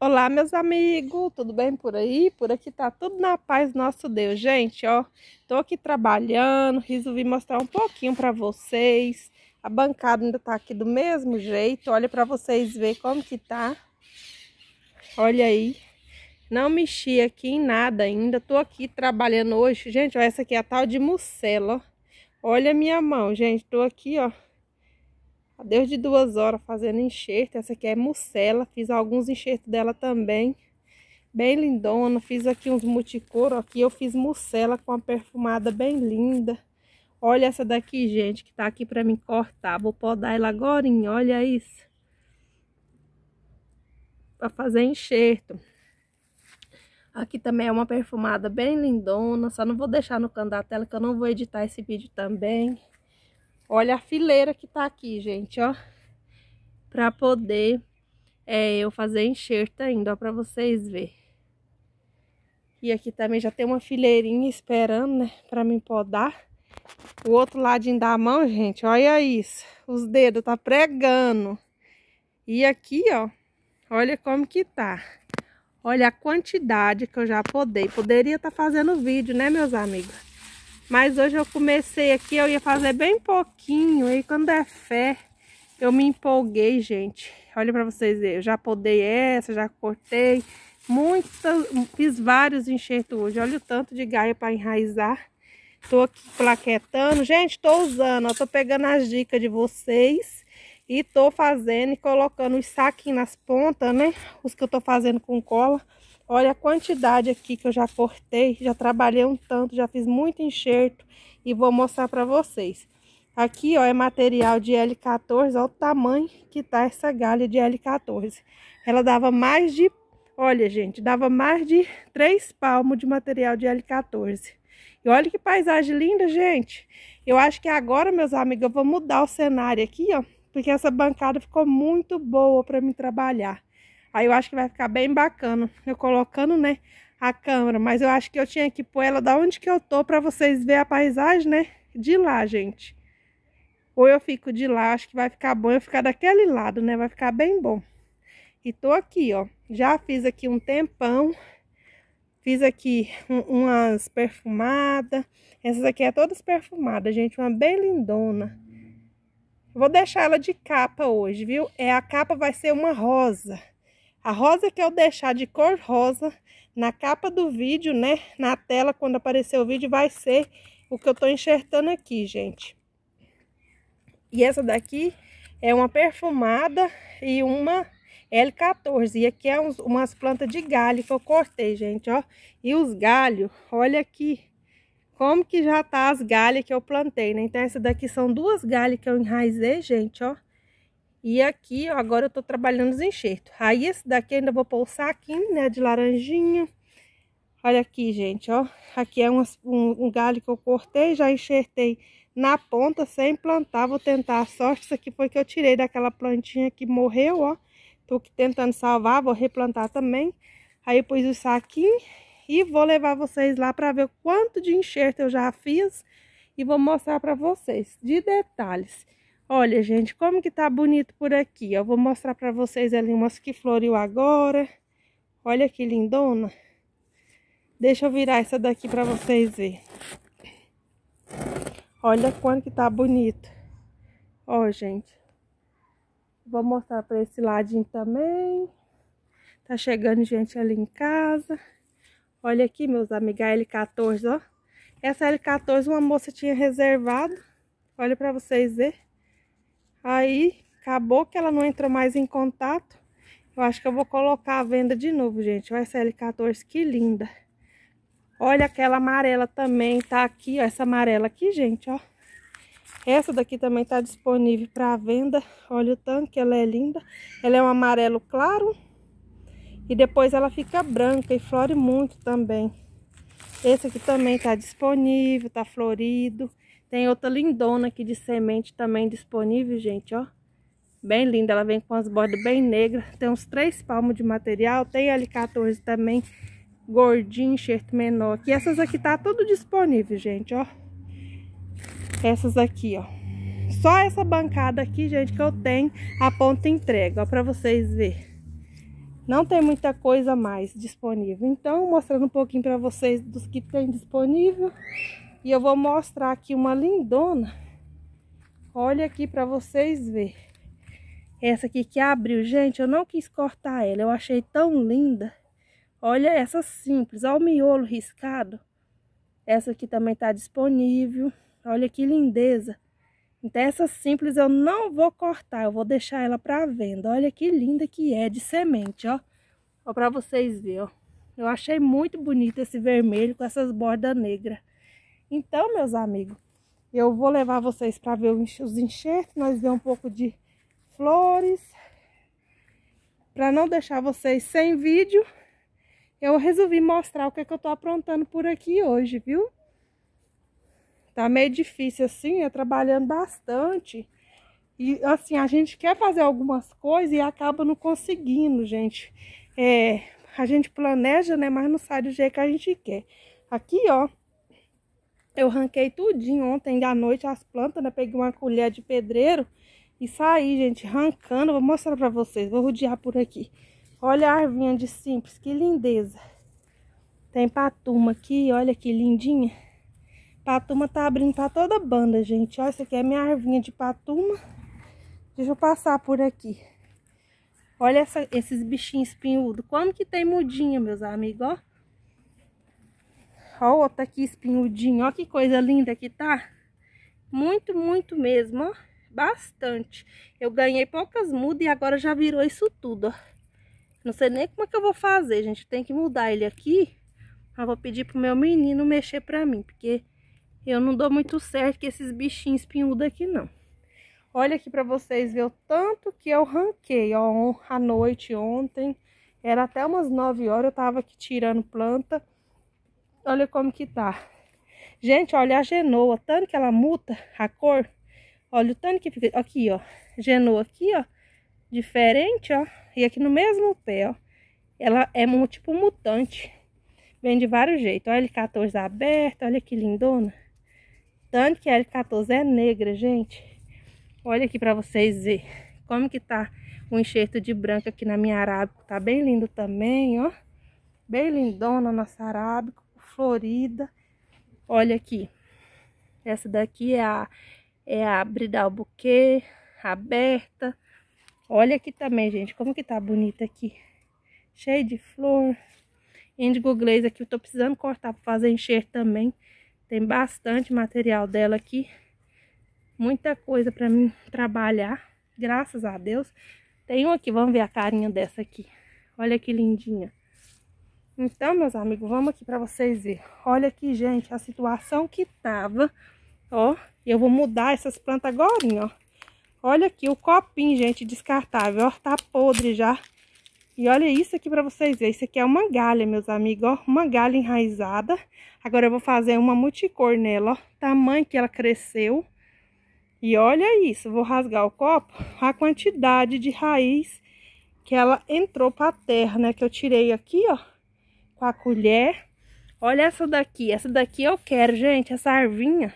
Olá, meus amigos, tudo bem por aí? Por aqui tá tudo na paz, nosso Deus. Gente, ó, tô aqui trabalhando, resolvi mostrar um pouquinho para vocês. A bancada ainda tá aqui do mesmo jeito, olha para vocês ver como que tá. Olha aí, não mexi aqui em nada ainda, tô aqui trabalhando hoje. Gente, ó, essa aqui é a tal de mucela, Olha a minha mão, gente, tô aqui, ó Desde duas horas fazendo enxerto. Essa aqui é mucela. Fiz alguns enxertos dela também. Bem lindona. Fiz aqui uns multicouro. Aqui eu fiz mucela com uma perfumada bem linda. Olha essa daqui, gente, que tá aqui pra mim cortar. Vou podar ela agora, olha isso. Pra fazer enxerto. Aqui também é uma perfumada bem lindona. Só não vou deixar no canto da tela que eu não vou editar esse vídeo também. Olha a fileira que tá aqui, gente, ó. Pra poder é, eu fazer enxerto ainda, ó, pra vocês verem. E aqui também já tem uma fileirinha esperando, né, pra me podar. O outro ladinho da mão, gente, olha isso. Os dedos tá pregando. E aqui, ó, olha como que tá. Olha a quantidade que eu já podei. Poderia estar tá fazendo vídeo, né, meus amigos? Mas hoje eu comecei aqui, eu ia fazer bem pouquinho. Aí quando é fé, eu me empolguei, gente. Olha pra vocês verem, eu já podei essa, já cortei. Muitas, fiz vários enxertos hoje. Olha o tanto de gaia pra enraizar. Tô aqui plaquetando. Gente, tô usando, eu tô pegando as dicas de vocês. E tô fazendo e colocando os saquinhos nas pontas, né? Os que eu tô fazendo com cola. Olha a quantidade aqui que eu já cortei, já trabalhei um tanto, já fiz muito enxerto e vou mostrar para vocês. Aqui, ó, é material de L14, olha o tamanho que tá essa galha de L14. Ela dava mais de, olha gente, dava mais de 3 palmos de material de L14. E olha que paisagem linda, gente. Eu acho que agora, meus amigos, eu vou mudar o cenário aqui, ó, porque essa bancada ficou muito boa para me trabalhar. Aí eu acho que vai ficar bem bacana. Eu colocando, né, a câmera. Mas eu acho que eu tinha que pôr ela da onde que eu tô pra vocês verem a paisagem, né? De lá, gente. Ou eu fico de lá, acho que vai ficar bom eu ficar daquele lado, né? Vai ficar bem bom. E tô aqui, ó. Já fiz aqui um tempão. Fiz aqui um, umas perfumadas. Essas aqui é todas perfumadas, gente. Uma bem lindona. Vou deixar ela de capa hoje, viu? É, a capa vai ser uma rosa. A rosa que eu deixar de cor rosa na capa do vídeo, né? Na tela, quando aparecer o vídeo, vai ser o que eu tô enxertando aqui, gente. E essa daqui é uma perfumada e uma L14. E aqui é uns, umas plantas de galho que eu cortei, gente, ó. E os galhos, olha aqui como que já tá as galhas que eu plantei, né? Então, essa daqui são duas galhas que eu enraizei, gente, ó. E aqui, ó, agora eu tô trabalhando os enxertos. Aí esse daqui ainda vou pôr o saquinho, né, de laranjinha. Olha aqui, gente, ó. Aqui é um, um, um galho que eu cortei, já enxertei na ponta sem plantar. Vou tentar a sorte. Isso aqui foi que eu tirei daquela plantinha que morreu, ó. Tô tentando salvar, vou replantar também. Aí pus o saquinho e vou levar vocês lá para ver quanto de enxerto eu já fiz. E vou mostrar para vocês de detalhes. Olha, gente, como que tá bonito por aqui. Eu vou mostrar pra vocês ali umas que floriu agora. Olha que lindona. Deixa eu virar essa daqui pra vocês verem. Olha quanto que tá bonito. Ó, gente. Vou mostrar pra esse ladinho também. Tá chegando gente ali em casa. Olha aqui, meus amigos, a L14, ó. Essa L14 uma moça tinha reservado. Olha pra vocês verem. Aí, acabou que ela não entrou mais em contato. Eu acho que eu vou colocar a venda de novo, gente. Olha essa L14, que linda. Olha aquela amarela também, tá aqui, ó. Essa amarela aqui, gente, ó. Essa daqui também tá disponível para venda. Olha o tanque, ela é linda. Ela é um amarelo claro. E depois ela fica branca e flore muito também. Esse aqui também tá disponível, tá florido. Tem outra lindona aqui de semente também disponível, gente, ó. Bem linda, ela vem com as bordas bem negras. Tem uns três palmos de material. Tem L14 também, gordinho, enxerto menor Que Essas aqui tá tudo disponível, gente, ó. Essas aqui, ó. Só essa bancada aqui, gente, que eu tenho a ponta entrega, ó, pra vocês verem não tem muita coisa mais disponível. Então, mostrando um pouquinho para vocês dos que tem disponível. E eu vou mostrar aqui uma lindona. Olha aqui para vocês ver. Essa aqui que abriu, gente, eu não quis cortar ela. Eu achei tão linda. Olha essa simples, olha o miolo riscado. Essa aqui também tá disponível. Olha que lindeza. Então essa simples eu não vou cortar, eu vou deixar ela para venda. Olha que linda que é de semente, ó. Ó para vocês verem, ó. Eu achei muito bonito esse vermelho com essas bordas negras. Então, meus amigos, eu vou levar vocês para ver os enxertos, nós ver um pouco de flores. Para não deixar vocês sem vídeo, eu resolvi mostrar o que, é que eu tô aprontando por aqui hoje, viu? Tá meio difícil assim, é trabalhando bastante. E assim, a gente quer fazer algumas coisas e acaba não conseguindo, gente. É, a gente planeja, né, mas não sai do jeito que a gente quer. Aqui, ó, eu ranquei tudinho ontem da noite as plantas, né? Peguei uma colher de pedreiro e saí, gente, arrancando. Vou mostrar pra vocês, vou rodear por aqui. Olha a arvinha de simples, que lindeza. Tem patuma aqui, olha que lindinha. Patuma tá abrindo pra toda banda, gente. Olha, essa aqui é minha arvinha de patuma. Deixa eu passar por aqui. Olha essa, esses bichinhos espinhudos. Como que tem mudinha, meus amigos, ó. Ó, o tá aqui espinhudinho. Ó que coisa linda que tá. Muito, muito mesmo, ó. Bastante. Eu ganhei poucas mudas e agora já virou isso tudo, ó. Não sei nem como é que eu vou fazer, gente. Tem que mudar ele aqui. Mas vou pedir pro meu menino mexer pra mim, porque eu não dou muito certo com esses bichinhos espinhudos aqui, não. Olha aqui pra vocês ver o tanto que eu ranquei, ó, a noite, ontem. Era até umas 9 horas, eu tava aqui tirando planta olha como que tá. Gente, olha a genoa, tanto que ela muta a cor. Olha o tanto que fica, aqui, ó. Genoa aqui, ó. Diferente, ó. E aqui no mesmo pé, ó. Ela é um tipo mutante. Vem de vários jeitos. Olha a L14 aberta, olha que lindona. Tanto que a L14 é negra, gente. Olha aqui pra vocês verem como que tá o enxerto de branco aqui na minha arábico. Tá bem lindo também, ó. Bem lindona a nossa arábico florida. Olha aqui. Essa daqui é a, é a Bridal Bouquet, aberta. Olha aqui também, gente, como que tá bonita aqui. cheia de flor. Indigo Glaze aqui, eu tô precisando cortar para fazer encher também. Tem bastante material dela aqui. Muita coisa para mim trabalhar, graças a Deus. Tem um aqui, vamos ver a carinha dessa aqui. Olha que lindinha. Então, meus amigos, vamos aqui para vocês verem. Olha aqui, gente, a situação que tava, ó. E eu vou mudar essas plantas agora, ó. Olha aqui o copinho, gente, descartável, ó. Tá podre já. E olha isso aqui para vocês verem. Isso aqui é uma galha, meus amigos, ó. Uma galha enraizada. Agora eu vou fazer uma multicor nela, ó. Tamanho que ela cresceu. E olha isso, vou rasgar o copo, a quantidade de raiz que ela entrou para a terra, né? Que eu tirei aqui, ó com a colher. Olha essa daqui. Essa daqui eu quero, gente. Essa arvinha.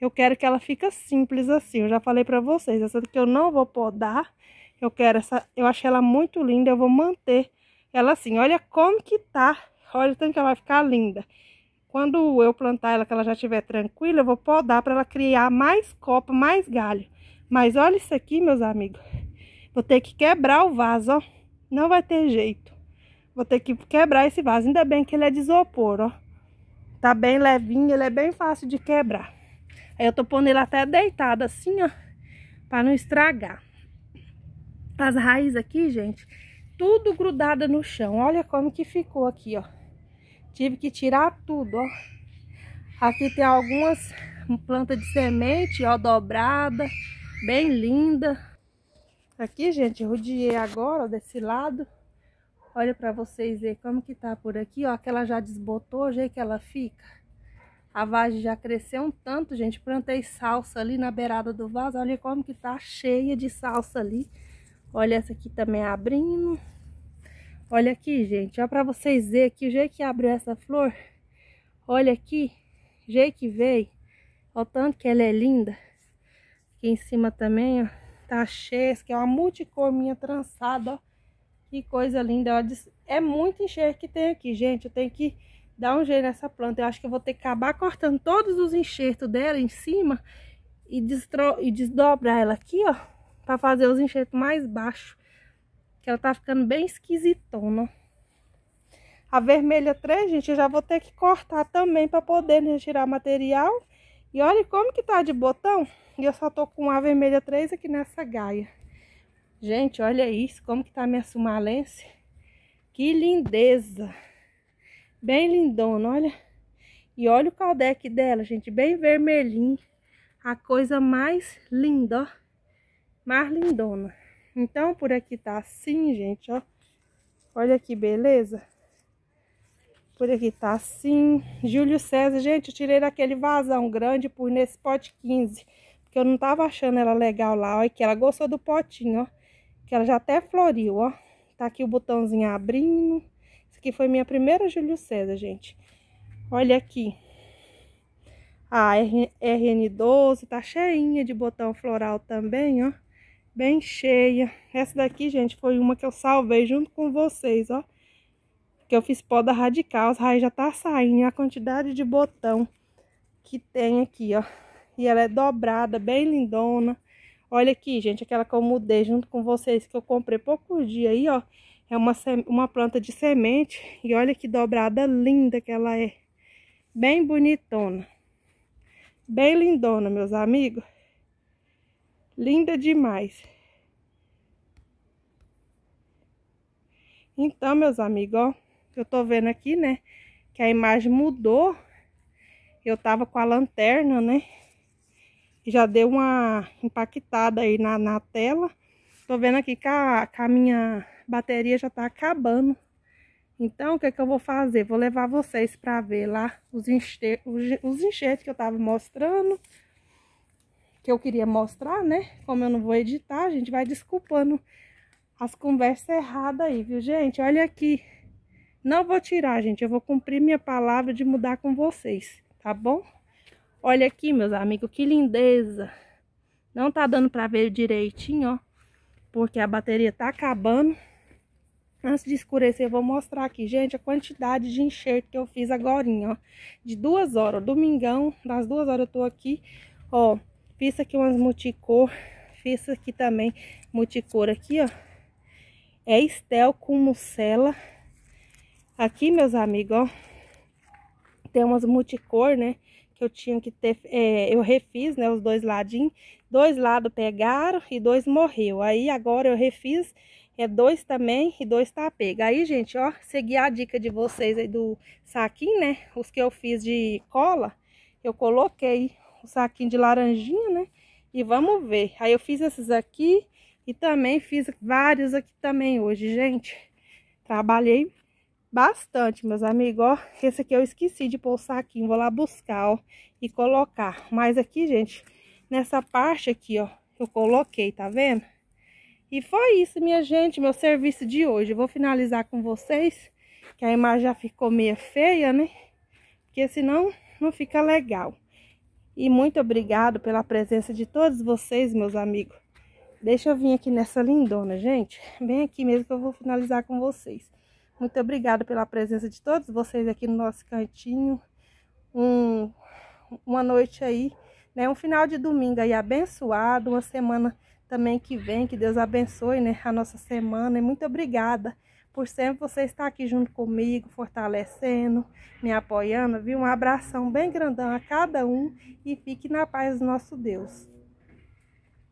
Eu quero que ela fique simples assim. Eu já falei pra vocês. Essa daqui eu não vou podar. Eu quero essa... Eu achei ela muito linda. Eu vou manter ela assim. Olha como que tá. Olha o tanto que ela vai ficar linda. Quando eu plantar ela, que ela já estiver tranquila, eu vou podar para ela criar mais copa, mais galho. Mas olha isso aqui, meus amigos. Vou ter que quebrar o vaso, ó. Não vai ter jeito. Vou ter que quebrar esse vaso. Ainda bem que ele é de isopor, ó. Tá bem levinho, ele é bem fácil de quebrar. Aí eu tô pondo ele até deitado assim, ó. Pra não estragar. As raízes aqui, gente, tudo grudada no chão. Olha como que ficou aqui, ó. Tive que tirar tudo, ó. Aqui tem algumas plantas de semente, ó, dobrada. Bem linda. Aqui, gente, rodeei agora ó, desse lado. Olha para vocês verem como que tá por aqui, ó. Aquela já desbotou, o jeito que ela fica. A vagem já cresceu um tanto, gente. Plantei salsa ali na beirada do vaso. Olha como que tá cheia de salsa ali. Olha essa aqui também abrindo. Olha aqui, gente. Olha para vocês verem aqui o jeito que abriu essa flor. Olha aqui, o jeito que veio. Olha o tanto que ela é linda. Aqui em cima também, ó. Tá cheia. Essa aqui é uma multicor minha trançada, ó. Que coisa linda. É muito enxerto que tem aqui, gente. Eu tenho que dar um jeito nessa planta. Eu acho que eu vou ter que acabar cortando todos os enxertos dela em cima e, e desdobrar ela aqui, ó. Pra fazer os enxertos mais baixos. Que ela tá ficando bem esquisitona. A vermelha 3, gente, eu já vou ter que cortar também pra poder retirar né, material. E olha como que tá de botão. E eu só tô com a vermelha 3 aqui nessa gaia. Gente, olha isso, como que tá minha sumalense. Que lindeza. Bem lindona, olha. E olha o caldeque dela, gente, bem vermelhinho. A coisa mais linda, ó. Mais lindona. Então, por aqui tá assim, gente, ó. Olha que beleza. Por aqui tá assim. Júlio César, gente, eu tirei daquele vasão grande por nesse pote 15. Porque eu não tava achando ela legal lá, ó. que ela gostou do potinho, ó que ela já até floriu, ó. Tá aqui o botãozinho abrindo. Isso aqui foi minha primeira Júlio César, gente. Olha aqui. A RN12 tá cheinha de botão floral também, ó. Bem cheia. Essa daqui, gente, foi uma que eu salvei junto com vocês, ó. Que eu fiz poda radical, as raízes já tá saindo. A quantidade de botão que tem aqui, ó. E ela é dobrada, bem lindona. Olha aqui, gente, aquela que eu mudei junto com vocês, que eu comprei poucos dias aí, ó. É uma, uma planta de semente. E olha que dobrada linda que ela é. Bem bonitona. Bem lindona, meus amigos. Linda demais. Então, meus amigos, ó. Eu tô vendo aqui, né? Que a imagem mudou. Eu tava com a lanterna, né? já deu uma impactada aí na, na tela. Tô vendo aqui que a, que a minha bateria já tá acabando. Então, o que, é que eu vou fazer? Vou levar vocês para ver lá os, enche os, os enxertos que eu tava mostrando. Que eu queria mostrar, né? Como eu não vou editar, a gente vai desculpando as conversas erradas aí, viu, gente? Olha aqui. Não vou tirar, gente. Eu vou cumprir minha palavra de mudar com vocês, tá bom? Olha aqui, meus amigos, que lindeza. Não tá dando pra ver direitinho, ó. Porque a bateria tá acabando. Antes de escurecer, eu vou mostrar aqui, gente, a quantidade de enxerto que eu fiz agora, ó. De duas horas, domingão, das duas horas eu tô aqui, ó. Fiz aqui umas multicor, fiz aqui também multicor aqui, ó. É estel com mucela. Aqui, meus amigos, ó. Tem umas multicor, né? que eu tinha que ter, é, eu refiz, né, os dois ladinhos, dois lados pegaram e dois morreu. Aí agora eu refiz, é dois também e dois tá pega Aí, gente, ó, segui a dica de vocês aí do saquinho, né, os que eu fiz de cola, eu coloquei o saquinho de laranjinha, né, e vamos ver. Aí eu fiz esses aqui e também fiz vários aqui também hoje, gente. Trabalhei bastante, meus amigos. Ó, esse aqui eu esqueci de pôr o saquinho, vou lá buscar, ó, e colocar. Mas aqui, gente, nessa parte aqui, ó, eu coloquei, tá vendo? E foi isso, minha gente, meu serviço de hoje. Eu vou finalizar com vocês, que a imagem já ficou meio feia, né? Porque senão não fica legal. E muito obrigado pela presença de todos vocês, meus amigos. Deixa eu vir aqui nessa lindona, gente. Bem aqui mesmo que eu vou finalizar com vocês. Muito obrigada pela presença de todos vocês aqui no nosso cantinho. Um, uma noite aí, né? Um final de domingo aí abençoado, uma semana também que vem, que Deus abençoe, né? A nossa semana. E muito obrigada por sempre você estar aqui junto comigo, fortalecendo, me apoiando, viu? Um abração bem grandão a cada um e fique na paz do nosso Deus.